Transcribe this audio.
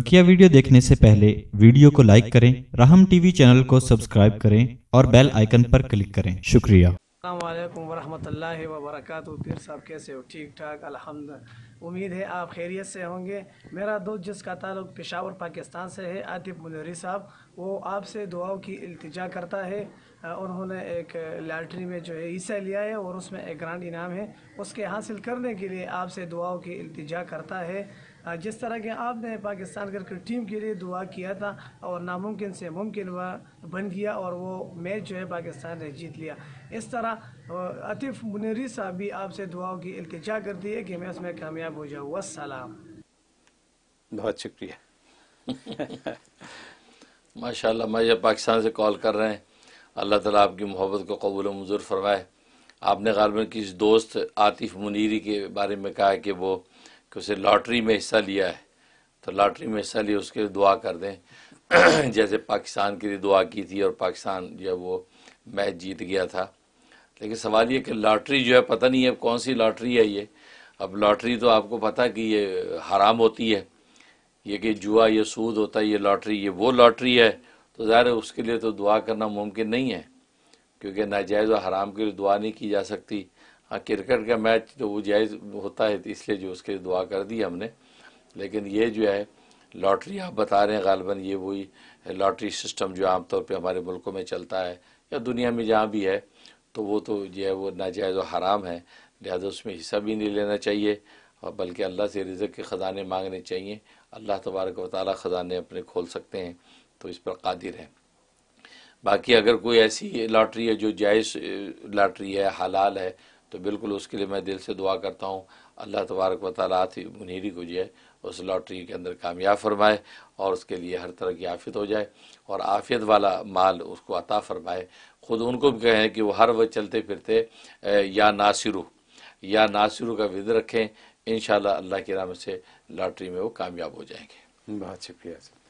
बकिया वीडियो देखने से पहले वीडियो को लाइक करें राहम टीवी चैनल को सब्सक्राइब करें और बेल आइकन पर क्लिक करें शुक्रिया अल्लाम वरहमतुल्लाह वबरक पीर साहब कैसे हो ठीक ठाक अलहमद उम्मीद है आप खैरियत से होंगे मेरा दोस्त जिसका ताल्लुक पेशावर पाकिस्तान से है आतिफ मुनहरी साहब वो आपसे दुआओं की अल्तजा करता है उन्होंने एक लॉटरी में जो है हिस्सा लिया है और उसमें एक ग्रांड इनाम है उसके हासिल करने के लिए आपसे दुआओं की अल्तजा करता है जिस तरह के आपने पाकिस्तान क्रिकेट टीम के लिए दुआ किया था और नामुमकिन से मुमकिन हुआ बन गया और वो मैच जो है पाकिस्तान ने जीत लिया इस तरह अतिफ मुनरी साहब भी आपसे दुआओं की इल्तजा करती है कि मैं उसमें कामयाब हो जाऊँ वसलाम बहुत शुक्रिया माशाल्लाह मैं ये पाकिस्तान से कॉल कर रहे हैं अल्लाह ताला आपकी मोहब्बत को कबूल मंजूर फरमाए आपने गालबन किस दोस्त आतिफ मुनीरी के बारे में कहा कि वो कि उसे लॉटरी में हिस्सा लिया है तो लॉटरी में हिस्सा लिए उसके लिए दुआ कर दें जैसे पाकिस्तान के लिए दुआ की थी और पाकिस्तान जो है वो मैच जीत गया था लेकिन सवाल ये कि लॉटरी जो है पता नहीं है कौन सी लॉटरी है ये अब लॉटरी तो आपको पता कि ये हराम होती है ये कि जुआ ये सूद होता है ये लॉटरी ये वो लॉटरी है तो ज़ाहिर है उसके लिए तो दुआ करना मुमकिन नहीं है क्योंकि नाजायज़ और हराम के लिए दुआ नहीं की जा सकती हाँ, क्रिकेट का मैच तो वो जायज़ होता है इसलिए जो उसके दुआ कर दी हमने लेकिन ये जो है लॉटरी आप बता रहे हैं गालबन ये वही लॉटरी सिस्टम जो आमतौर पर हमारे मुल्कों में चलता है या दुनिया में जहाँ भी है तो वो तो जो है वो नाजायज़ और हराम है लिहाजा उसमें हिस्सा भी नहीं लेना चाहिए और बल्कि अल्लाह से रिज़क के ख़जाने मांगने चाहिए अल्लाह तबारक व ताली ख़जाने अपने खोल सकते हैं तो इस पर कादिर हैं बाकी अगर कोई ऐसी लॉटरी है जो जायज़ लॉटरी है हलाल है तो बिल्कुल उसके लिए मैं दिल से दुआ करता हूँ अल्लाह तबारक व ताली आतिफ को जो है उस लॉटरी के अंदर कामयाब फरमाए और उसके लिए हर तरह की आफियत हो जाए और आफियत वाला माल उसको अता फरमाए ख़ुद उनको भी कहें कि वो हर वक्त चलते फिरते या नासिरु या नासिरु का विद रखें इन अल्लाह के नाम से लॉटरी में वो कामयाब हो जाएंगे बहुत शुक्रिया